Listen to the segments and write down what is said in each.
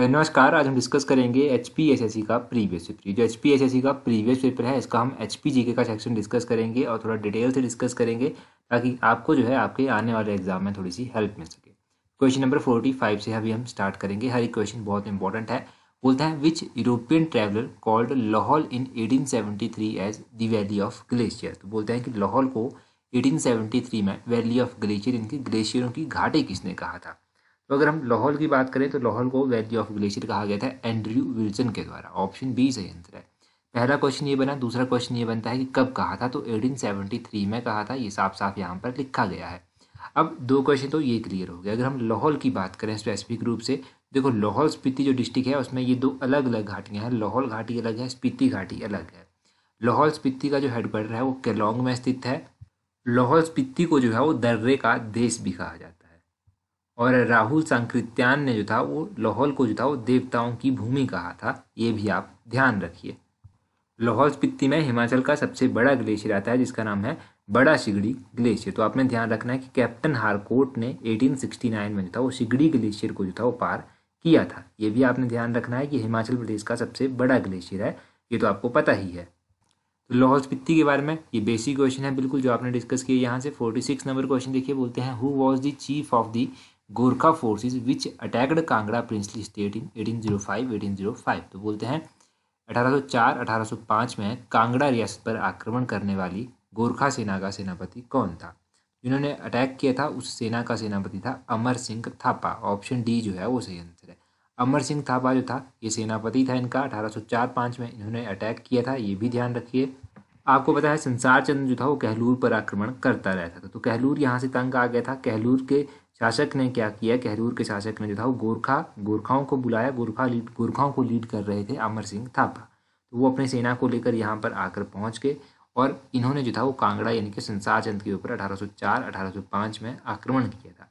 नमस्कार आज हम डिस्कस करेंगे H P S S C का प्रीवियस पेपर जो H P S S C का प्रीवियस पेपर है इसका हम एच पी जी के का सेक्शन डिस्कस करेंगे और थोड़ा डिटेल से डिस्कस करेंगे ताकि आपको जो है आपके आने वाले एग्जाम में थोड़ी सी हेल्प मिल सके क्वेश्चन नंबर फोर्टी फाइव से अभी हम स्टार्ट करेंगे हर एक क्वेश्चन बहुत इंपॉर्टेंट है बोलते हैं which European traveller called Lahaul in eighteen seventy three as the valley of glacier तो बोलते हैं कि लाहौल को एटीन सेवेंटी थ्री में वैली ऑफ ग्लेशियर इनकी ग्लेशियरों की घाटी किसने कहा था तो अगर हम लाहौल की बात करें तो लाहौल को वैली ऑफ ग्लेशियर कहा गया था एंड्रयू विल्सन के द्वारा ऑप्शन बी सही आंसर है पहला क्वेश्चन ये बना दूसरा क्वेश्चन ये बनता है कि कब कहा था तो 1873 में कहा था ये साफ साफ यहाँ पर लिखा गया है अब दो क्वेश्चन तो ये क्लियर हो गया अगर हम लाहौल की बात करें स्पेसिफिक रूप से देखो लाहौल स्पीति जो डिस्ट्रिक्ट है उसमें ये दो अलग अलग घाटियाँ हैं लाहौल घाटी अलग है स्पीति घाटी अलग है लाहौल स्पीति का जो हेडक्वार्टर है वो केलोंग में स्थित है लाहौल स्पीति को जो है वो दर्रे का देश भी कहा जाता है और राहुल सांकृत्यान ने जो था वो लाहौल को जो था वो देवताओं की भूमि कहा था ये भी आप ध्यान रखिए लाहौल स्पीति में हिमाचल का सबसे बड़ा ग्लेशियर आता है जिसका नाम है बड़ा शिगड़ी ग्लेशियर तो आपने ध्यान रखना है कि कैप्टन हारकोट ने 1869 में जो था वो शिगड़ी ग्लेशियर को जो था वो पार किया था ये भी आपने ध्यान रखना है कि हिमाचल प्रदेश का सबसे बड़ा ग्लेशियर है ये तो आपको पता ही है तो लाहौल स्पीति के बारे में ये बेसिक क्वेश्चन है बिल्कुल जो आपने डिस्कस किया यहाँ से फोर्टी सिक्स नंबर क्वेश्चन देखिए बोलते हैं who was the chief of the Gorkha forces which attacked Kangra princely state in 1805 1805 तो बोलते हैं 1804 1805 में कांगड़ा रियासत पर आक्रमण करने वाली गोरखा सेना का सेनापति कौन था जिन्होंने अटैक किया था उस सेना का सेनापति था अमर सिंह थापा ऑप्शन डी जो है वो सही आंसर है अमर सिंह थापा जो था ये सेनापति था इनका चार पाँच में इन्होंने अटैक किया था ये भी ध्यान रखिए आपको पता है संसार चंद जो था वो कहलूर पर आक्रमण करता रहता था तो कहलूर यहाँ से तंग आ गया था कहलूर के शासक ने क्या किया कहरूर के शासक ने जो था वो गोरखा गोरखाओं को बुलाया गोरखा लीड गोरखाओं को लीड कर रहे थे अमर सिंह थापा तो वो अपनी सेना को लेकर यहाँ पर आकर पहुँच गए और इन्होंने जो था वो कांगड़ा यानी कि संसार चंद के ऊपर 1804 1805 में आक्रमण किया था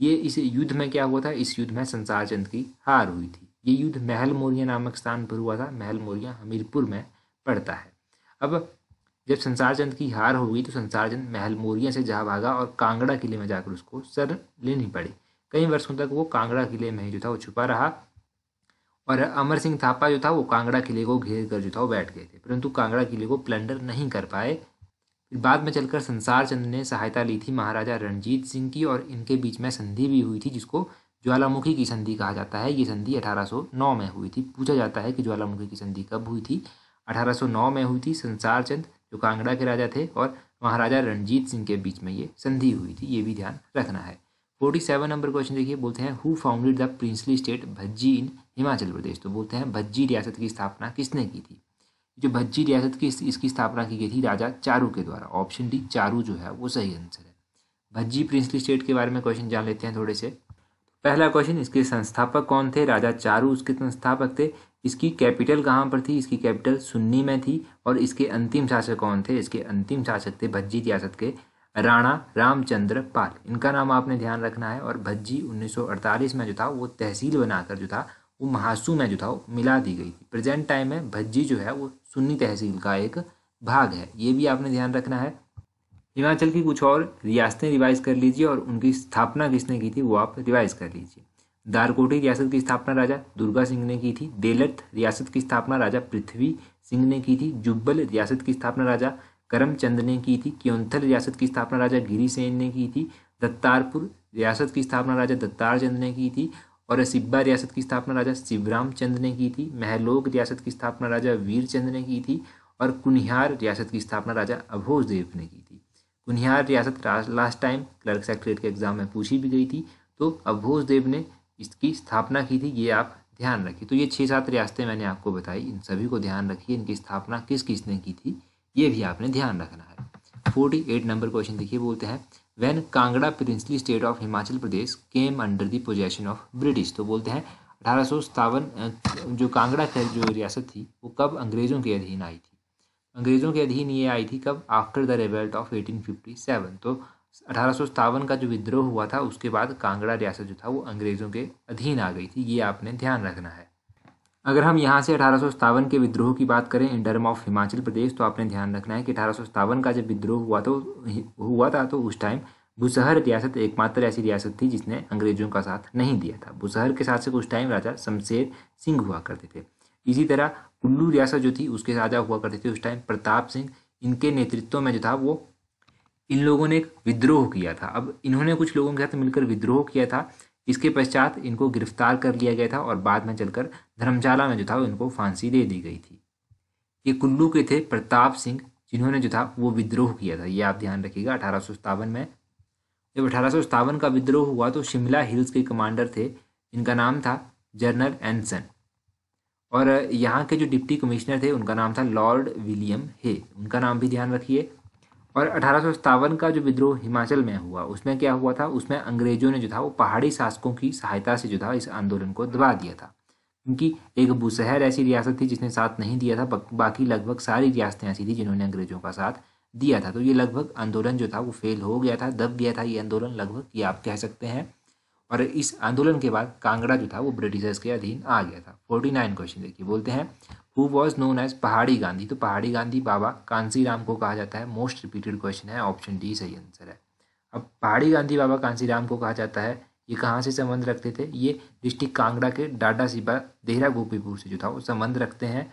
ये इस युद्ध में क्या हुआ था इस युद्ध में संसार चंद की हार हुई थी ये युद्ध महल मौर्या नामक स्थान पर हुआ था महल मौर्या हमीरपुर में पड़ता है अब जब संसार चंद की हार हो गई तो संसार चंद महल मोरिया से जा भागा और कांगड़ा किले में जाकर उसको सर लेनी पड़ी कई वर्षों तक वो कांगड़ा किले में जो था वो छुपा रहा और अमर सिंह थापा जो था वो कांगड़ा किले को घेर कर जो था वो बैठ गए थे परंतु कांगड़ा किले को प्लंडर नहीं कर पाए बाद में चलकर संसार चंद ने सहायता ली थी महाराजा रणजीत सिंह की और इनके बीच में संधि भी हुई थी जिसको ज्वालामुखी की संधि कहा जाता है ये संधि 1809 में हुई थी पूछा जाता है कि ज्वालामुखी की संधि कब हुई थी 1809 में हुई थी संसार चंद जो कांगड़ा के राजा थे और महाराजा रणजीत सिंह के बीच में ये संधि हुई थी ये भी ध्यान रखना है फोर्टी सेवन नंबर क्वेश्चन देखिए बोलते हैं who founded the princely state Bhajji in Himachal Pradesh तो बोलते हैं भज्जी रियासत की स्थापना किसने की थी जो भज्जी रियासत की इसकी स्थापना की गई थी राजा चारू के द्वारा ऑप्शन डी चारू जो है वो सही आंसर है भज्जी प्रिंसली स्टेट के बारे में क्वेश्चन जान लेते हैं थोड़े से पहला क्वेश्चन इसके संस्थापक कौन थे राजा चारू उसके संस्थापक थे इसकी कैपिटल कहाँ पर थी इसकी कैपिटल सुन्नी में थी और इसके अंतिम शासक कौन थे इसके अंतिम शासक थे भज्जी रियासत के राणा रामचंद्र पाल इनका नाम आपने ध्यान रखना है और भज्जी 1948 में जो था वो तहसील बनाकर जो था वो महासू में जो था वो मिला दी गई थी प्रेजेंट टाइम में भज्जी जो है वो सुन्नी तहसील का एक भाग है ये भी आपने ध्यान रखना है हिमाचल की कुछ और रियासतें रिवाइज कर लीजिए और उनकी स्थापना किसने की थी वो आप रिवाइज कर लीजिए दारकोटी रियासत की स्थापना राजा दुर्गा सिंह ने की थी देलत रियासत की स्थापना राजा पृथ्वी सिंह ने की थी जुब्बल रियासत की स्थापना राजा करमचंद ने की थी क्योंथल रियासत की स्थापना राजा गिरिसेन ने की थी दत्तारपुर रियासत की स्थापना राजा दत्तार चंद ने की थी और सिब्बा रियासत की स्थापना राजा शिवराम चंद ने की थी महलोक रियासत की स्थापना राजा वीर चंद ने की थी और कुनिहार रियासत की स्थापना राजा अभोज देव ने की थी कुनिहार रियासत लास्ट टाइम क्लर्क सेक्रेट के एग्जाम में पूछी भी गई थी तो अभोज देव ने इसकी स्थापना की थी ये आप ध्यान रखिए तो ये छः सात रियासतें मैंने आपको बताई इन सभी को ध्यान रखिए इनकी स्थापना किस किसने की थी ये भी आपने ध्यान रखना है फोर्टी एट नंबर क्वेश्चन देखिए बोलते हैं when Kangra princely state of Himachal Pradesh came under the possession of British तो बोलते हैं अठारह जो कांगड़ा की जो रियासत थी वो कब अंग्रेज़ों के अधीन आई थी अंग्रेज़ों के अधीन ये आई थी कब after the revolt of eighteen तो अठारह का जो विद्रोह हुआ था उसके बाद कांगड़ा रियासत जो था वो अंग्रेज़ों के अधीन आ गई थी ये आपने ध्यान रखना है अगर हम यहाँ से अठारह के विद्रोह की बात करें in term of Himachal Pradesh तो आपने ध्यान रखना है कि अठारह का जब विद्रोह हुआ तो हुआ था तो उस टाइम बुसहर रियासत एकमात्र ऐसी रियासत थी जिसने अंग्रेजों का साथ नहीं दिया था बुसहर के साथ से कुछ टाइम राजा शमशेर सिंह हुआ करते थे इसी तरह कुल्लू रियासत जो थी उसके राजा हुआ करते थे उस टाइम प्रताप सिंह इनके नेतृत्व में जो था वो इन लोगों ने एक विद्रोह किया था अब इन्होंने कुछ लोगों के साथ मिलकर विद्रोह किया था इसके पश्चात इनको गिरफ्तार कर लिया गया था और बाद में चलकर धर्मशाला में जो था उनको फांसी दे दी गई थी ये कुल्लू के थे प्रताप सिंह जिन्होंने जो था वो विद्रोह किया था ये आप ध्यान रखिएगा अठारह में जब अठारह का विद्रोह हुआ तो शिमला हिल्स के कमांडर थे इनका नाम था जनरल एनसन और यहाँ के जो डिप्टी कमिश्नर थे उनका नाम था लॉर्ड विलियम हे उनका नाम भी ध्यान रखिए और अठारह का जो विद्रोह हिमाचल में हुआ उसमें क्या हुआ था उसमें अंग्रेजों ने जो था वो पहाड़ी शासकों की सहायता से जो था इस आंदोलन को दबा दिया था क्योंकि एक बुशहर ऐसी रियासत थी जिसने साथ नहीं दिया था बाकी लगभग सारी रियासतें ऐसी थी जिन्होंने अंग्रेजों का साथ दिया था तो ये लगभग आंदोलन जो था वो फेल हो गया था दब गया था ये आंदोलन लगभग ये आप कह सकते हैं और इस आंदोलन के बाद कांगड़ा जो था वो ब्रिटिशर्स के अधीन आ गया था फोर्टी नाइन क्वेश्चन देखिए बोलते हैं हु वॉज नोन एज पहाड़ी गांधी तो पहाड़ी गांधी बाबा कांसीराम को कहा जाता है मोस्ट रिपीटेड क्वेश्चन है ऑप्शन डी सही आंसर है अब पहाड़ी गांधी बाबा कांसीराम को कहा जाता है ये कहाँ से संबंध रखते थे ये डिस्ट्रिक्ट कांगड़ा के डाडा सिपा देहरा गोपीपुर से जो था वो संबंध रखते हैं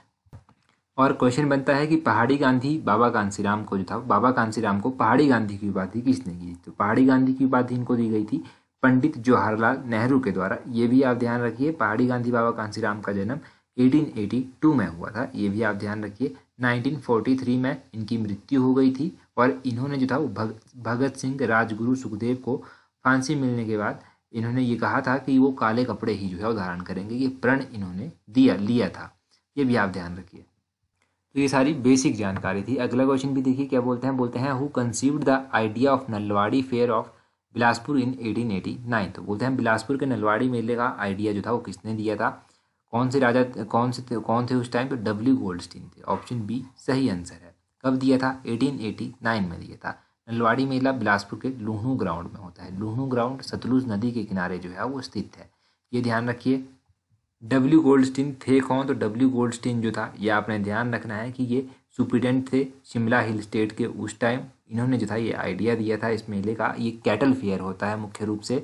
और क्वेश्चन बनता है कि पहाड़ी गांधी बाबा कांसीराम को जो था बाबा कांसीराम को पहाड़ी गांधी की उपाधि किसने की तो पहाड़ी गांधी की उपाधि इनको दी गई थी पंडित जवाहरलाल नेहरू के द्वारा ये भी आप ध्यान रखिए पहाड़ी गांधी बाबा कांसीराम का जन्म 1882 में हुआ था ये भी आप ध्यान रखिए 1943 में इनकी मृत्यु हो गई थी और इन्होंने जो था वो भग, भगत सिंह राजगुरु सुखदेव को फांसी मिलने के बाद इन्होंने ये कहा था कि वो काले कपड़े ही जो है उदाहरण करेंगे ये प्रण इन्होंने दिया लिया था ये भी आप ध्यान रखिए तो ये सारी बेसिक जानकारी थी अगला क्वेश्चन भी देखिए क्या बोलते हैं बोलते हैं who conceived the idea of Nalwari fair of Bilaspur in 1889 तो बोलते हैं बिलासपुर के नलवाड़ी मेले का आइडिया जो था वो किसने दिया था कौन से राजा कौन से कौन थे उस टाइम पे डब्ल्यू गोल्डस्टीन थे ऑप्शन बी सही आंसर है कब दिया था 1889 में दिया था नलवाड़ी मेला बिलासपुर के लूहनू ग्राउंड में होता है लूहनू ग्राउंड सतलुज नदी के किनारे जो है वो स्थित है ये ध्यान रखिए डब्ल्यू गोल्डस्टीन थे कौन तो डब्ल्यू गोल्डस्टीन जो था ये आपने ध्यान रखना है कि ये सुप्रीडेंट थे शिमला हिल स्टेट के उस टाइम इन्होंने जो था ये आइडिया दिया था इस मेले का ये कैटल फेयर होता है मुख्य रूप से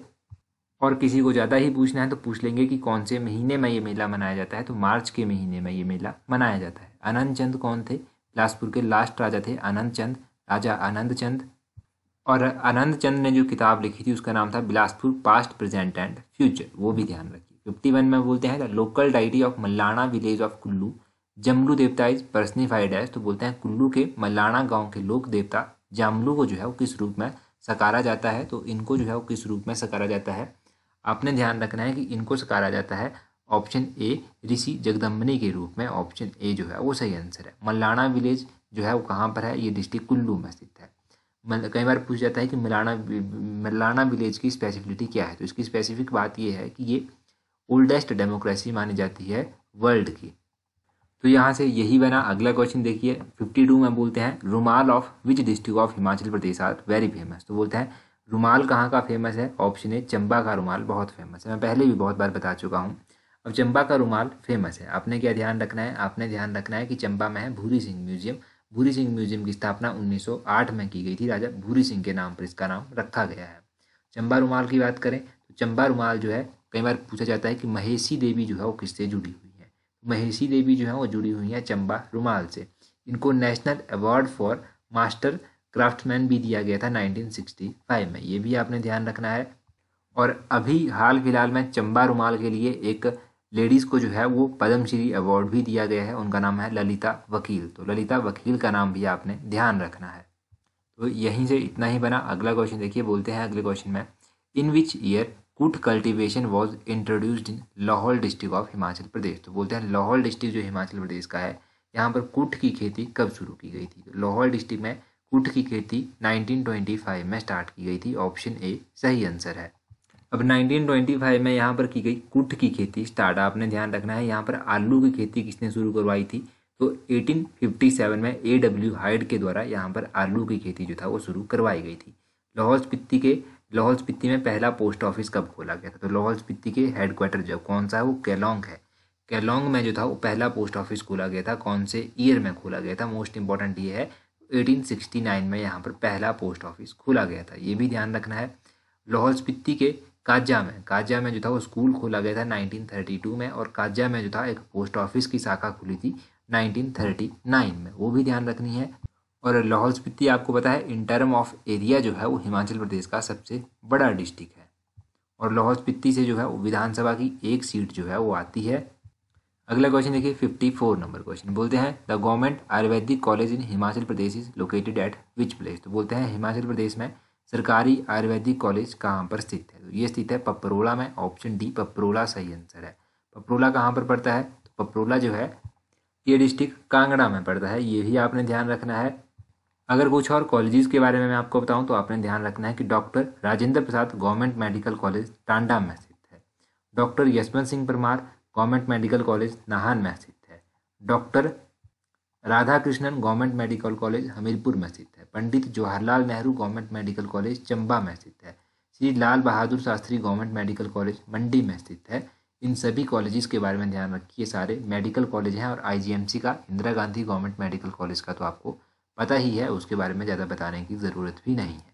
और किसी को ज़्यादा ही पूछना है तो पूछ लेंगे कि कौन से महीने में ये मेला मनाया जाता है तो मार्च के महीने में ये मेला मनाया जाता है अनंत चंद कौन थे बिलासपुर के लास्ट राजा थे अनंत चंद राजा अनंत चंद और अनंत चंद ने जो किताब लिखी थी उसका नाम था Bilaspur past present and future वो भी ध्यान रखिए फिफ्टी वन में बोलते हैं the local diary of Malana village of Kullu Jamlu Devta is personified है तो बोलते हैं कुल्लू के मल्लाना गांव के लोक देवता जामलू को जो है वो किस रूप में सकारा जाता है तो इनको जो है वो किस रूप में सकारा जाता है आपने ध्यान रखना है कि इनको सकारा जाता है ऑप्शन ए ऋषि जगदम्बनी के रूप में ऑप्शन ए जो है वो सही आंसर है मलाना विलेज जो है वो कहाँ पर है ये डिस्ट्रिक्ट कुल्लू में स्थित है कई बार पूछ जाता है कि मलाना मलाना विलेज की स्पेसिफिलिटी क्या है तो इसकी स्पेसिफिक बात यह है कि ये ओल्डेस्ट डेमोक्रेसी मानी जाती है वर्ल्ड की तो यहाँ से यही बना अगला क्वेश्चन देखिए 52 में बोलते हैं rumal of which district of Himachal Pradesh are very famous तो बोलते हैं रुमाल कहाँ का फेमस है ऑप्शन ए चंबा का रुमाल बहुत फेमस है मैं पहले भी बहुत बार बता चुका हूँ अब चंबा का रुमाल फेमस है आपने क्या ध्यान रखना है आपने ध्यान रखना है कि चंबा में है भूरी सिंह म्यूजियम भूरी सिंह म्यूजियम की स्थापना 1908 में की गई थी राजा भूरी सिंह के नाम पर इसका नाम रखा गया है चंबा रुमाल की बात करें तो चंबा रुमाल जो है कई बार पूछा जाता है कि महेशी देवी जो है वो किससे जुड़ी महेशी देवी जो है वो जुड़ी हुई हैं चंबा रुमाल से इनको national award for master craftsman भी दिया गया था 1965 में ये भी आपने ध्यान रखना है और अभी हाल फिलहाल में चंबा रुमाल के लिए एक लेडीज़ को जो है वो पद्मश्री अवार्ड भी दिया गया है उनका नाम है ललिता वकील तो ललिता वकील का नाम भी आपने ध्यान रखना है तो यहीं से इतना ही बना अगला क्वेश्चन देखिए बोलते हैं अगले क्वेश्चन में in which year kuth cultivation was introduced in Lahaul district of Himachal Pradesh तो बोलते हैं लाहौल डिस्ट्रिक्ट जो हिमाचल प्रदेश का है यहाँ पर कुट की खेती कब शुरू की गई थी तो लाहौल डिस्ट्रिक्ट में कुट की खेती 1925 में स्टार्ट की गई थी ऑप्शन ए सही आंसर है अब 1925 में यहाँ पर की गई कुट की खेती स्टार्ट आपने ध्यान रखना है यहाँ पर आलू की खेती किसने शुरू करवाई थी तो 1857 में ए डब्ल्यू हाइड के द्वारा यहाँ पर आलू की खेती जो था वो शुरू करवाई गई थी लाहौल स्पीति के लाहौल स्पीति में पहला पोस्ट ऑफिस कब खोला गया था तो लाहौल स्पीति के हेडक्वार्टर जो कौन सा है वो केलोंग है केलोंग में जो था वो पहला पोस्ट ऑफिस खोला गया था कौन से ईयर में खोला गया था मोस्ट इंपॉर्टेंट ये है 1869 में यहाँ पर पहला पोस्ट ऑफिस खोला गया था ये भी ध्यान रखना है लाहौल स्पीति के काजा में काजा में जो था वो स्कूल खोला गया था टू में और काजा में जो था एक पोस्ट ऑफिस की शाखा खुली थी नाइन में वो भी ध्यान रखनी है और लाहौल स्पीति आपको पता है इन टर्म ऑफ एरिया जो है वो हिमाचल प्रदेश का सबसे बड़ा डिस्ट्रिक्ट है और लाहौल स्पीति से जो है वो विधानसभा की एक सीट जो है वो आती है अगला क्वेश्चन देखिए फिफ्टी फोर नंबर क्वेश्चन बोलते हैं the government ayurvedic college in Himachal Pradesh is located at which place तो बोलते हैं हिमाचल प्रदेश में सरकारी आयुर्वैदिक कॉलेज कहाँ पर स्थित है तो ये स्थित है पपरोला में ऑप्शन डी पपरोला सही आंसर है पपरोला कहाँ पर पड़ता है तो पपरोला जो है ये डिस्ट्रिक्ट कांगड़ा में पड़ता है ये भी आपने ध्यान रखना है अगर कुछ और कॉलेजेस के बारे में मैं आपको बताऊं तो आपने ध्यान रखना है कि doctor Rajendra Prasad government medical college Tanda में स्थित है doctor Yashwant Singh Parmar government medical college Nahan में स्थित है doctor Radha Krishnan government medical college Hamirpur में स्थित है Pandit Jawaharlal Nehru government medical college Chamba में स्थित है Shri Lal Bahadur Shastri government medical college Mandi में स्थित है इन सभी कॉलेजेस के बारे में ध्यान रखिए सारे मेडिकल कॉलेज हैं और आईजीएमसी का Indira Gandhi government medical college का तो आपको पता ही है उसके बारे में ज़्यादा बताने की ज़रूरत भी नहीं है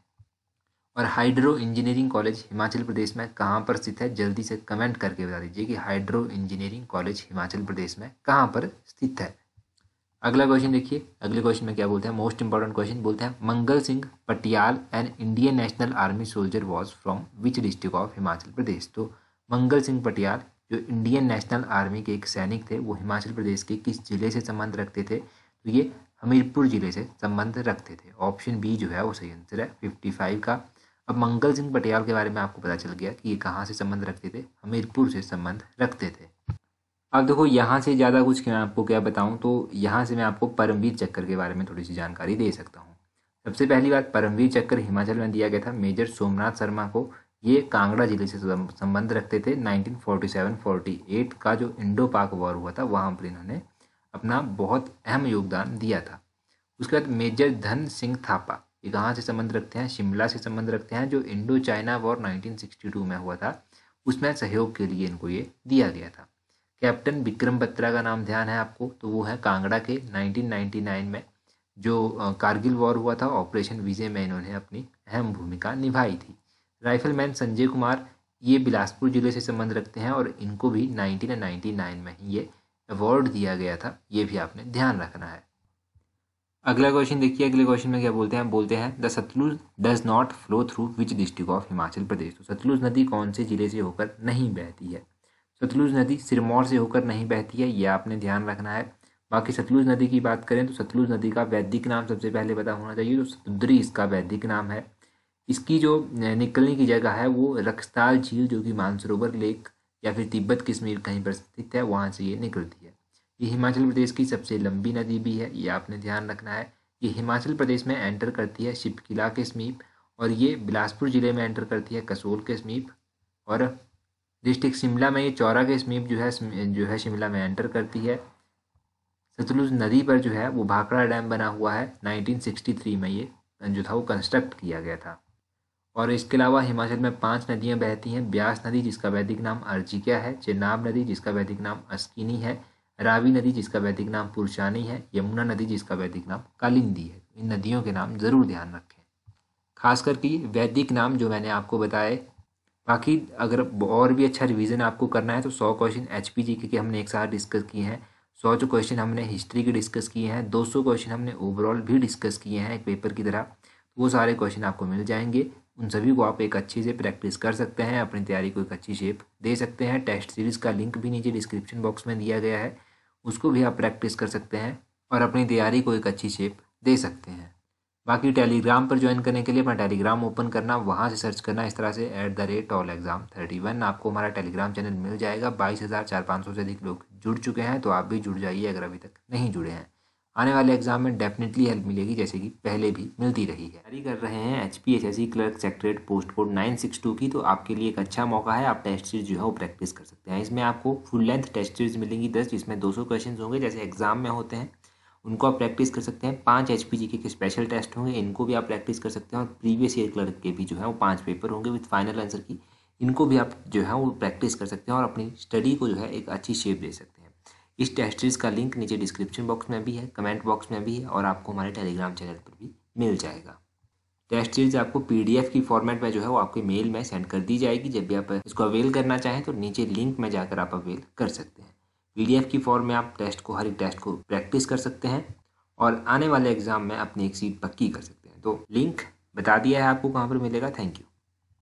और hydro engineering college Himachal Pradesh में कहाँ पर स्थित है जल्दी से कमेंट करके बता दीजिए कि hydro engineering college Himachal Pradesh में कहाँ पर स्थित है अगला क्वेश्चन देखिए अगले क्वेश्चन में क्या बोलते हैं मोस्ट इंपॉर्टेंट क्वेश्चन बोलते हैं Mangal Singh Patial and Indian National Army soldier was from which district of Himachal Pradesh तो मंगल सिंह पटियाल जो इंडियन नेशनल आर्मी के एक सैनिक थे वो हिमाचल प्रदेश के किस जिले से संबंध रखते थे तो ये हमीरपुर जिले से संबंध रखते थे ऑप्शन बी जो है वो सही आंसर है फिफ्टी फाइव का अब मंगल सिंह पटियाल के बारे में आपको पता चल गया कि ये कहाँ से संबंध रखते थे हमीरपुर से संबंध रखते थे अब देखो यहाँ से ज़्यादा कुछ मैं आपको क्या बताऊँ तो यहाँ से मैं आपको परमवीर चक्कर के बारे में थोड़ी सी जानकारी दे सकता हूँ सबसे पहली बात परमवीर चक्कर हिमाचल में दिया गया था मेजर सोमनाथ शर्मा को ये कांगड़ा जिले से संबंध रखते थे 1947-48 का जो इंडो पाक वॉर हुआ था वहाँ पर इन्होंने अपना बहुत अहम योगदान दिया था उसके बाद मेजर धन सिंह थापा ये कहाँ से संबंध रखते हैं शिमला से संबंध रखते हैं जो इंडो चाइना वॉर 1962 में हुआ था उसमें सहयोग के लिए इनको ये दिया गया था कैप्टन विक्रम बत्रा का नाम ध्यान है आपको तो वो है कांगड़ा के 1999 में जो कारगिल वॉर हुआ था ऑपरेशन विजय में इन्होंने अपनी अहम भूमिका निभाई थी राइफलमैन संजय कुमार ये बिलासपुर जिले से संबंध रखते हैं और इनको भी नाइनटीन नाइन्टी नाइन में ही ये अवार्ड दिया गया था ये भी आपने ध्यान रखना है अगला क्वेश्चन देखिए अगले क्वेश्चन में क्या बोलते हैं बोलते हैं the Sutlej does not flow through which district of Himachal Pradesh तो सतलुज नदी कौन से जिले से होकर नहीं बहती है सतलुज नदी सिरमौर से होकर नहीं बहती है ये आपने ध्यान रखना है बाकी सतलुज नदी की बात करें तो सतलुज नदी का वैदिक नाम सबसे पहले पता होना चाहिए तो सतुद्री इसका वैदिक नाम है इसकी जो निकलने की जगह है वो रक्सताल झील जो कि मानसरोवर लेक या फिर तिब्बत कश्मीर कहीं पर स्थित है वहाँ से ये निकलती है ये हिमाचल प्रदेश की सबसे लंबी नदी भी है ये आपने ध्यान रखना है ये हिमाचल प्रदेश में एंटर करती है शिपकिला के समीप और ये बिलासपुर ज़िले में एंटर करती है कसोल के समीप और डिस्ट्रिक्ट शिमला में ये चौरा के समीप जो है जो है शिमला में एंटर करती है सतलुज नदी पर जो है वो भाखड़ा डैम बना हुआ है 1963 में ये जो था वो कंस्ट्रक्ट किया गया था और इसके अलावा हिमाचल में पांच नदियां बहती हैं ब्यास नदी जिसका वैदिक नाम अर्जिकिया है चेनाब नदी जिसका वैदिक नाम अस्किनी है रावी नदी जिसका वैदिक नाम पुरशानी है यमुना नदी जिसका वैदिक नाम कालिंदी है तो इन नदियों के नाम ज़रूर ध्यान रखें खास करके वैदिक नाम जो मैंने आपको बताए बाकी अगर और भी अच्छा रिविजन आपको करना है तो सौ क्वेश्चन एच पी जी के हमने एक साथ डिस्कस किए हैं सौ जो क्वेश्चन हमने हिस्ट्री के डिस्कस किए हैं दो सौ क्वेश्चन हमने ओवरऑल भी डिस्कस किए हैं एक पेपर की तरह वो सारे क्वेश्चन आपको मिल जाएंगे उन सभी को आप एक अच्छे से प्रैक्टिस कर सकते हैं अपनी तैयारी को एक अच्छी शेप दे सकते हैं टेस्ट सीरीज़ का लिंक भी नीचे डिस्क्रिप्शन बॉक्स में दिया गया है उसको भी आप प्रैक्टिस कर सकते हैं और अपनी तैयारी को एक अच्छी शेप दे सकते हैं बाकी टेलीग्राम पर ज्वाइन करने के लिए अपना टेलीग्राम ओपन करना वहाँ से सर्च करना इस तरह से at the rate all exam thirty one आपको हमारा टेलीग्राम चैनल मिल जाएगा बाईस हज़ार चार पाँच सौ से अधिक लोग जुड़ चुके हैं तो आप भी जुड़ जाइए अगर अभी तक नहीं जुड़े हैं आने वाले एग्जाम में डेफिनेटली हेल्प मिलेगी जैसे कि पहले भी मिलती रही है तैयारी कर रहे हैं H P S S C clerk secretariat post code nine six two की तो आपके लिए एक अच्छा मौका है आप टेस्ट सीरीज जो है वो प्रैक्टिस कर सकते हैं इसमें आपको फुल लेंथ टेस्ट सीरीज मिलेंगी दस जिसमें दो सौ क्वेश्चन होंगे जैसे एग्जाम में होते हैं उनको आप प्रैक्टिस कर सकते हैं पाँच एच पी जी के स्पेशल टेस्ट होंगे इनको भी आप प्रैक्टिस कर सकते हैं और प्रीवियस ईयर क्लर्क के भी जो है वो पाँच पेपर होंगे विथ फाइनल आंसर की इनको भी आप जो है वो प्रैक्टिस कर सकते हैं और अपनी स्टडी को जो है एक अच्छी शेप दे सकते हैं इस टेस्टरीज का लिंक नीचे डिस्क्रिप्शन बॉक्स में भी है कमेंट बॉक्स में भी है और आपको हमारे टेलीग्राम चैनल पर भी मिल जाएगा टेस्ट सीरीज आपको पीडीएफ की फॉर्मेट में जो है वो आपके मेल में सेंड कर दी जाएगी जब भी आप इसको अवेल करना चाहें तो नीचे लिंक में जाकर आप अवेल कर सकते हैं पीडीएफ की फॉर्म में आप टेस्ट को हर एक टेस्ट को प्रैक्टिस कर सकते हैं और आने वाले एग्जाम में अपनी एक सीट पक्की कर सकते हैं तो लिंक बता दिया है आपको कहाँ पर मिलेगा थैंक यू